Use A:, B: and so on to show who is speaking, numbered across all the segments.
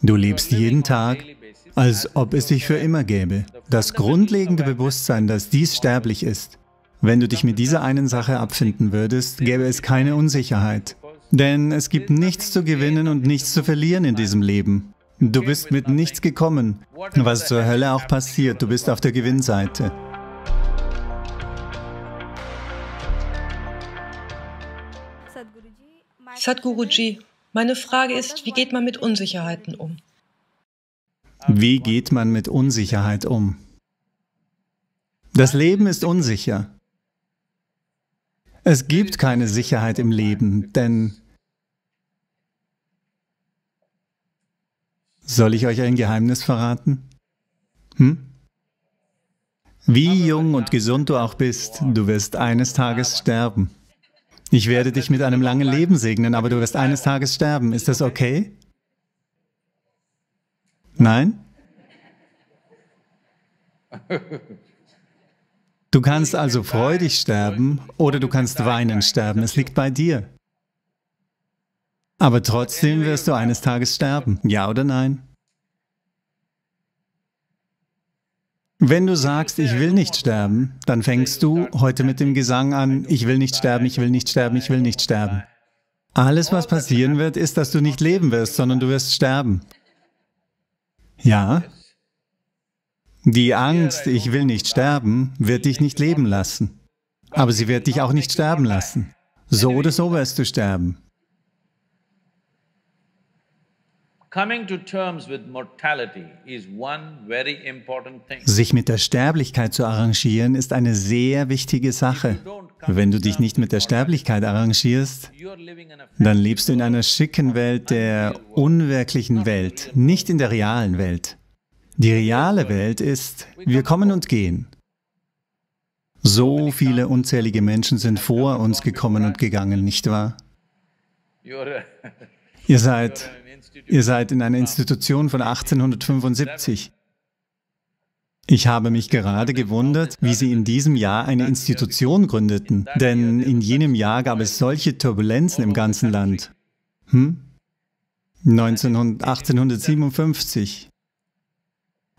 A: Du lebst jeden Tag, als ob es dich für immer gäbe. Das grundlegende Bewusstsein, dass dies sterblich ist. Wenn du dich mit dieser einen Sache abfinden würdest, gäbe es keine Unsicherheit. Denn es gibt nichts zu gewinnen und nichts zu verlieren in diesem Leben. Du bist mit nichts gekommen. Was zur Hölle auch passiert, du bist auf der Gewinnseite. Sadhguruji, meine Frage ist, wie geht man mit Unsicherheiten um? Wie geht man mit Unsicherheit um? Das Leben ist unsicher. Es gibt keine Sicherheit im Leben, denn... Soll ich euch ein Geheimnis verraten? Hm? Wie jung und gesund du auch bist, du wirst eines Tages sterben. Ich werde dich mit einem langen Leben segnen, aber du wirst eines Tages sterben. Ist das okay? Nein? Du kannst also freudig sterben oder du kannst weinend sterben. Es liegt bei dir. Aber trotzdem wirst du eines Tages sterben. Ja oder nein? Wenn du sagst, ich will nicht sterben, dann fängst du heute mit dem Gesang an, ich will nicht sterben, ich will nicht sterben, ich will nicht sterben. Alles, was passieren wird, ist, dass du nicht leben wirst, sondern du wirst sterben. Ja? Die Angst, ich will nicht sterben, wird dich nicht leben lassen. Aber sie wird dich auch nicht sterben lassen. So oder so wirst du sterben. Sich mit der Sterblichkeit zu arrangieren, ist eine sehr wichtige Sache. Wenn du dich nicht mit der Sterblichkeit arrangierst, dann lebst du in einer schicken Welt der unwirklichen Welt, nicht in der realen Welt. Die reale Welt ist, wir kommen und gehen. So viele unzählige Menschen sind vor uns gekommen und gegangen, nicht wahr? Ihr seid, ihr seid in einer Institution von 1875. Ich habe mich gerade gewundert, wie Sie in diesem Jahr eine Institution gründeten, denn in jenem Jahr gab es solche Turbulenzen im ganzen Land. Hm? 1857.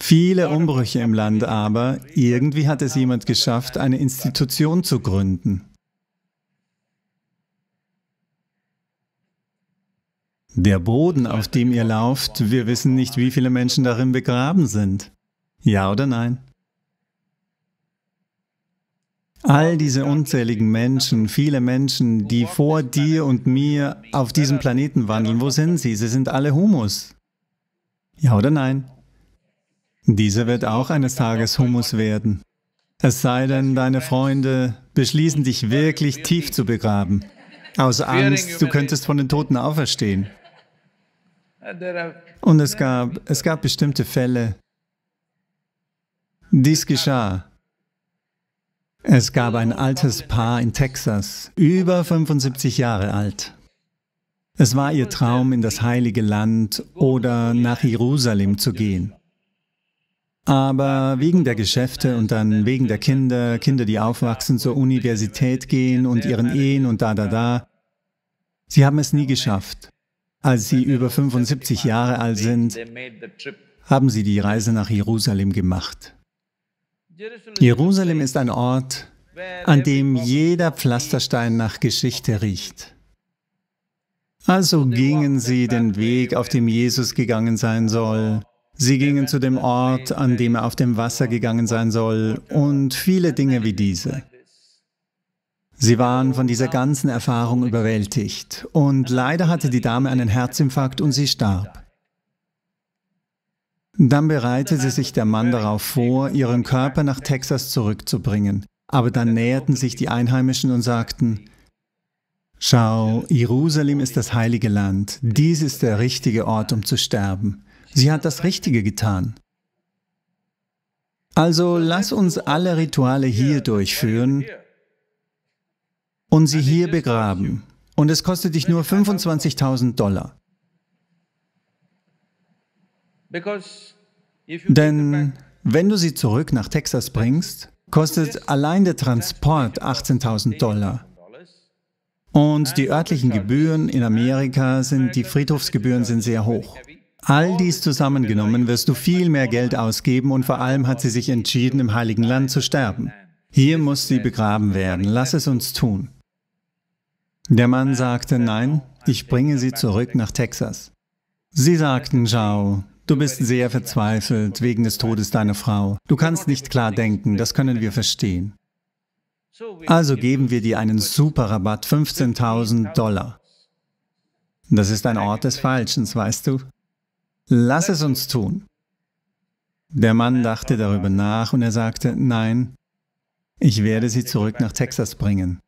A: Viele Umbrüche im Land aber, irgendwie hat es jemand geschafft, eine Institution zu gründen. Der Boden, auf dem ihr lauft, wir wissen nicht, wie viele Menschen darin begraben sind. Ja oder nein? All diese unzähligen Menschen, viele Menschen, die vor dir und mir auf diesem Planeten wandeln, wo sind sie? Sie sind alle Humus. Ja oder nein? Dieser wird auch eines Tages Humus werden. Es sei denn, deine Freunde beschließen dich wirklich tief zu begraben. Aus Angst, du könntest von den Toten auferstehen. Und es gab, es gab bestimmte Fälle, dies geschah. Es gab ein altes Paar in Texas, über 75 Jahre alt. Es war ihr Traum, in das heilige Land oder nach Jerusalem zu gehen. Aber wegen der Geschäfte und dann wegen der Kinder, Kinder, die aufwachsen, zur Universität gehen und ihren Ehen und da, da, da, sie haben es nie geschafft. Als sie über 75 Jahre alt sind, haben sie die Reise nach Jerusalem gemacht. Jerusalem ist ein Ort, an dem jeder Pflasterstein nach Geschichte riecht. Also gingen sie den Weg, auf dem Jesus gegangen sein soll. Sie gingen zu dem Ort, an dem er auf dem Wasser gegangen sein soll und viele Dinge wie diese. Sie waren von dieser ganzen Erfahrung überwältigt und leider hatte die Dame einen Herzinfarkt und sie starb. Dann bereitete sich der Mann darauf vor, ihren Körper nach Texas zurückzubringen. Aber dann näherten sich die Einheimischen und sagten, Schau, Jerusalem ist das heilige Land. Dies ist der richtige Ort, um zu sterben. Sie hat das Richtige getan. Also lass uns alle Rituale hier durchführen und sie hier begraben. Und es kostet dich nur 25.000 Dollar. Denn wenn du sie zurück nach Texas bringst, kostet allein der Transport 18.000 Dollar. Und die örtlichen Gebühren in Amerika sind, die Friedhofsgebühren sind sehr hoch. All dies zusammengenommen wirst du viel mehr Geld ausgeben und vor allem hat sie sich entschieden, im Heiligen Land zu sterben. Hier muss sie begraben werden. Lass es uns tun. Der Mann sagte, nein, ich bringe sie zurück nach Texas. Sie sagten, Zhao, du bist sehr verzweifelt wegen des Todes deiner Frau. Du kannst nicht klar denken, das können wir verstehen. Also geben wir dir einen super Rabatt, 15.000 Dollar. Das ist ein Ort des Falschens, weißt du? Lass es uns tun. Der Mann dachte darüber nach und er sagte, nein, ich werde sie zurück nach Texas bringen.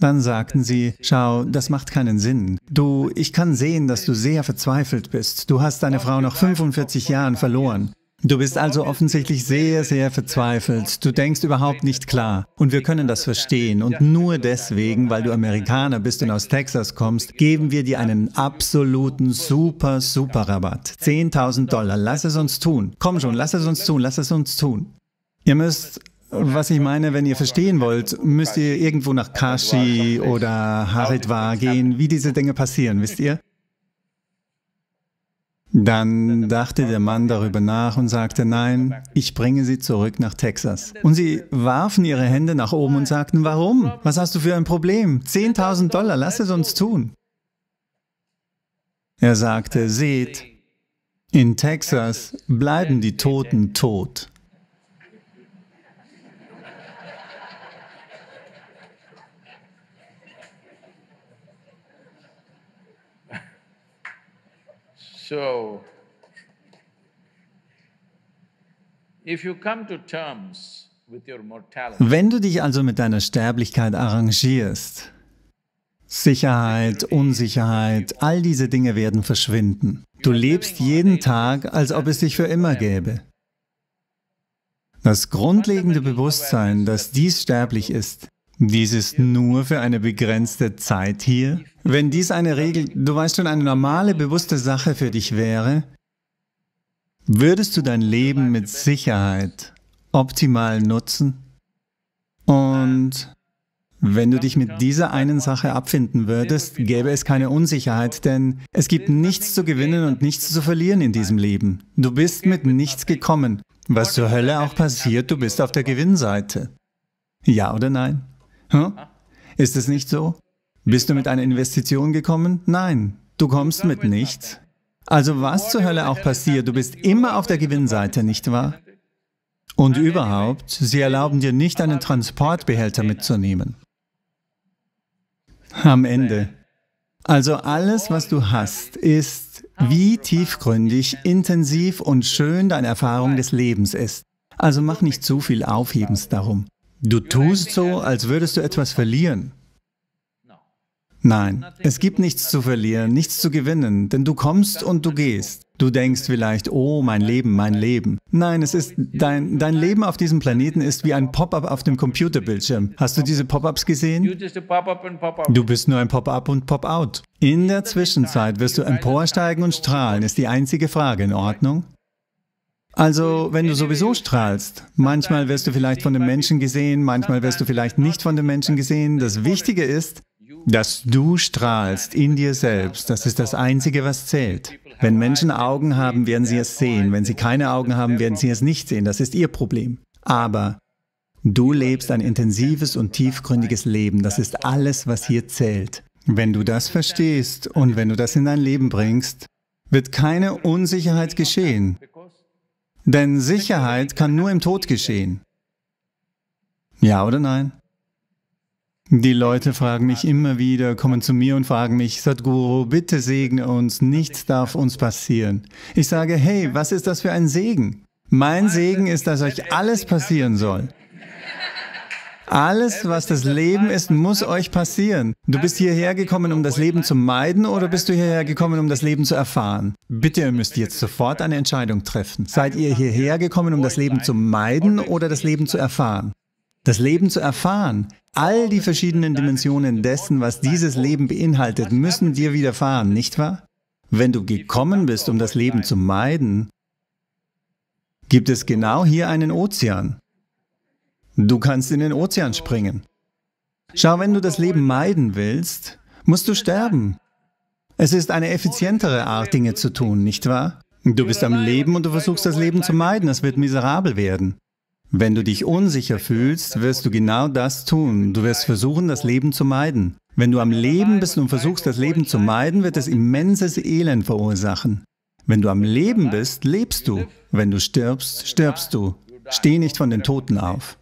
A: Dann sagten sie, schau, das macht keinen Sinn. Du, ich kann sehen, dass du sehr verzweifelt bist. Du hast deine Frau nach 45 Jahren verloren. Du bist also offensichtlich sehr, sehr verzweifelt. Du denkst überhaupt nicht klar. Und wir können das verstehen. Und nur deswegen, weil du Amerikaner bist und aus Texas kommst, geben wir dir einen absoluten super, super Rabatt. 10.000 Dollar. Lass es uns tun. Komm schon, lass es uns tun, lass es uns tun. Ihr müsst was ich meine, wenn ihr verstehen wollt, müsst ihr irgendwo nach Kashi oder Haridwar gehen, wie diese Dinge passieren, wisst ihr? Dann dachte der Mann darüber nach und sagte, nein, ich bringe sie zurück nach Texas. Und sie warfen ihre Hände nach oben und sagten, warum? Was hast du für ein Problem? 10.000 Dollar, lass es uns tun. Er sagte, seht, in Texas bleiben die Toten tot. So, wenn du dich also mit deiner Sterblichkeit arrangierst, Sicherheit, Unsicherheit, all diese Dinge werden verschwinden. Du lebst jeden Tag, als ob es dich für immer gäbe. Das grundlegende Bewusstsein, dass dies sterblich ist, dies ist nur für eine begrenzte Zeit hier. Wenn dies eine Regel, du weißt schon, eine normale, bewusste Sache für dich wäre, würdest du dein Leben mit Sicherheit optimal nutzen? Und wenn du dich mit dieser einen Sache abfinden würdest, gäbe es keine Unsicherheit, denn es gibt nichts zu gewinnen und nichts zu verlieren in diesem Leben. Du bist mit nichts gekommen. Was zur Hölle auch passiert, du bist auf der Gewinnseite. Ja oder nein? Hm? Ist es nicht so? Bist du mit einer Investition gekommen? Nein, du kommst mit nichts. Also was zur Hölle auch passiert, du bist immer auf der Gewinnseite, nicht wahr? Und überhaupt, sie erlauben dir nicht, einen Transportbehälter mitzunehmen. Am Ende. Also alles, was du hast, ist, wie tiefgründig, intensiv und schön deine Erfahrung des Lebens ist. Also mach nicht zu viel Aufhebens darum. Du tust so, als würdest du etwas verlieren. Nein, es gibt nichts zu verlieren, nichts zu gewinnen, denn du kommst und du gehst. Du denkst vielleicht, oh, mein Leben, mein Leben. Nein, es ist dein, dein Leben auf diesem Planeten ist wie ein Pop-up auf dem Computerbildschirm. Hast du diese Pop-ups gesehen? Du bist nur ein Pop-up und Pop-out. In der Zwischenzeit wirst du emporsteigen und strahlen, ist die einzige Frage in Ordnung. Also, wenn du sowieso strahlst, manchmal wirst du vielleicht von den Menschen gesehen, manchmal wirst du vielleicht nicht von den Menschen gesehen. Das Wichtige ist, dass du strahlst in dir selbst. Das ist das Einzige, was zählt. Wenn Menschen Augen haben, werden sie es sehen. Wenn sie keine Augen haben, werden sie es nicht sehen. Das ist ihr Problem. Aber du lebst ein intensives und tiefgründiges Leben. Das ist alles, was hier zählt. Wenn du das verstehst und wenn du das in dein Leben bringst, wird keine Unsicherheit geschehen, denn Sicherheit kann nur im Tod geschehen. Ja oder nein? Die Leute fragen mich immer wieder, kommen zu mir und fragen mich, Sadhguru, bitte segne uns, nichts darf uns passieren. Ich sage, hey, was ist das für ein Segen? Mein Segen ist, dass euch alles passieren soll. Alles, was das Leben ist, muss euch passieren. Du bist hierher gekommen, um das Leben zu meiden oder bist du hierher gekommen, um das Leben zu erfahren? Bitte müsst jetzt sofort eine Entscheidung treffen. Seid ihr hierher gekommen, um das Leben zu meiden oder das Leben zu erfahren? Das Leben zu erfahren, all die verschiedenen Dimensionen dessen, was dieses Leben beinhaltet, müssen dir widerfahren, nicht wahr? Wenn du gekommen bist, um das Leben zu meiden, gibt es genau hier einen Ozean. Du kannst in den Ozean springen. Schau, wenn du das Leben meiden willst, musst du sterben. Es ist eine effizientere Art, Dinge zu tun, nicht wahr? Du bist am Leben und du versuchst das Leben zu meiden, es wird miserabel werden. Wenn du dich unsicher fühlst, wirst du genau das tun. Du wirst versuchen, das Leben zu meiden. Wenn du am Leben bist und versuchst, das Leben zu meiden, wird es immenses Elend verursachen. Wenn du am Leben bist, lebst du. Wenn du stirbst, stirbst du. Steh nicht von den Toten auf.